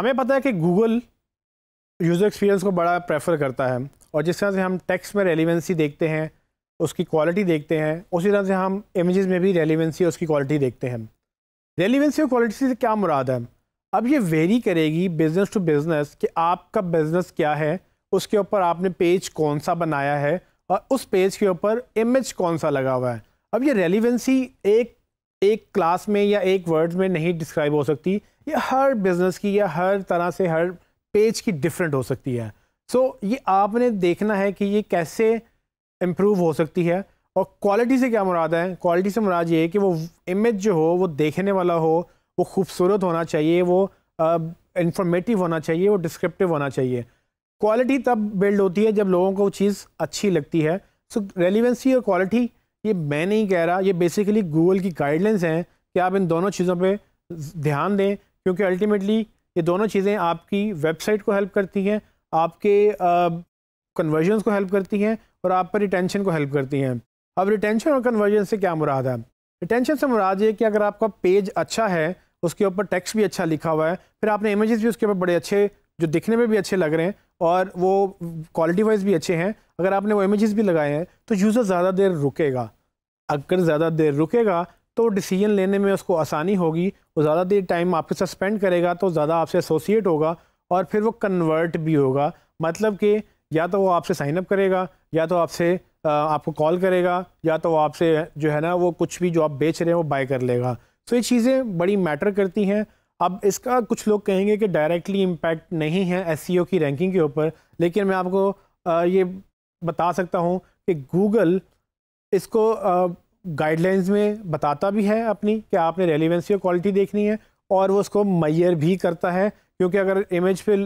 हमें पता है कि गूगल यूज़र एक्सपीरियंस को बड़ा प्रेफर करता है और जिस तरह से हम टेक्स्ट में रेलिवेंसी देखते हैं उसकी क्वालिटी देखते हैं उसी तरह से हम इमेज़ में भी रेलिवेंसी उसकी क्वालिटी देखते हैं रेलिवेंसी और क्वालिटी से क्या मुराद है अब ये वेरी करेगी बिज़नेस टू बिज़नेस कि आपका बिज़नेस क्या है उसके ऊपर आपने पेज कौन सा बनाया है और उस पेज के ऊपर इमेज कौन सा लगा हुआ है अब ये रेलिवेंसी एक एक क्लास में या एक वर्ड में नहीं डिस्क्राइब हो सकती ये हर बिज़नेस की या हर तरह से हर पेज की डिफरेंट हो सकती है सो so, ये आपने देखना है कि ये कैसे इम्प्रूव हो सकती है और क्वालिटी से क्या मुराद है क्वालिटी से मुराद ये है कि वो इमेज जो हो वो देखने वाला हो वो खूबसूरत होना चाहिए वो इंफॉर्मेटिव uh, होना चाहिए वो डिस्क्रिप्टिव होना चाहिए क्वालिटी तब बिल्ड होती है जब लोगों को वो चीज़ अच्छी लगती है सो रेलिवेंसी और क्वालिटी ये मैं नहीं कह रहा ये बेसिकली गूगल की गाइडलाइंस हैं कि आप इन दोनों चीज़ों पे ध्यान दें क्योंकि अल्टीमेटली ये दोनों चीज़ें आपकी वेबसाइट को हेल्प करती हैं आपके कन्वर्जन्स को हेल्प करती हैं और आप पर रिटेंशन को हेल्प करती हैं अब रिटेंशन और कन्वर्जन से क्या मुराद है रिटेंशन से मुराद ये कि अगर आपका पेज अच्छा है उसके ऊपर टेक्स्ट भी अच्छा लिखा हुआ है फिर आपने इमेजेस भी उसके ऊपर बड़े अच्छे जो दिखने में भी अच्छे लग रहे हैं और वो क्वालिटी वाइज भी अच्छे हैं अगर आपने वो इमेजेस भी लगाए हैं तो यूज़र ज़्यादा देर रुकेगा अगर ज़्यादा देर रुकेगा तो डिसीजन लेने में उसको आसानी होगी वो ज़्यादा देर टाइम आपके साथ स्पेंड करेगा तो ज़्यादा आपसे एसोसिएट होगा और फिर वो कन्वर्ट भी होगा मतलब कि या तो वो आपसे साइनअप करेगा या तो आपसे आपको कॉल करेगा या तो आपसे जो है ना वो कुछ भी जो आप बेच रहे हैं वो बाय कर लेगा सो तो ये चीज़ें बड़ी मैटर करती हैं अब इसका कुछ लोग कहेंगे कि डायरेक्टली इम्पैक्ट नहीं है एस e की रैंकिंग के ऊपर लेकिन मैं आपको ये बता सकता हूँ कि गूगल इसको गाइडलाइंस में बताता भी है अपनी कि आपने रेलिवेंसी और क्वालिटी देखनी है और वो उसको मैयर भी करता है क्योंकि अगर इमेज पे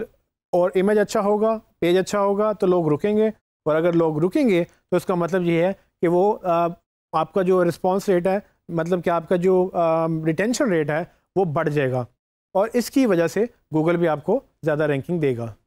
और इमेज अच्छा होगा पेज अच्छा होगा तो लोग रुकेंगे और अगर लोग रुकेंगे तो इसका मतलब ये है कि वो आपका जो रिस्पॉन्स रेट है मतलब कि आपका जो रिटेंशन रेट है वो बढ़ जाएगा और इसकी वजह से गूगल भी आपको ज़्यादा रैंकिंग देगा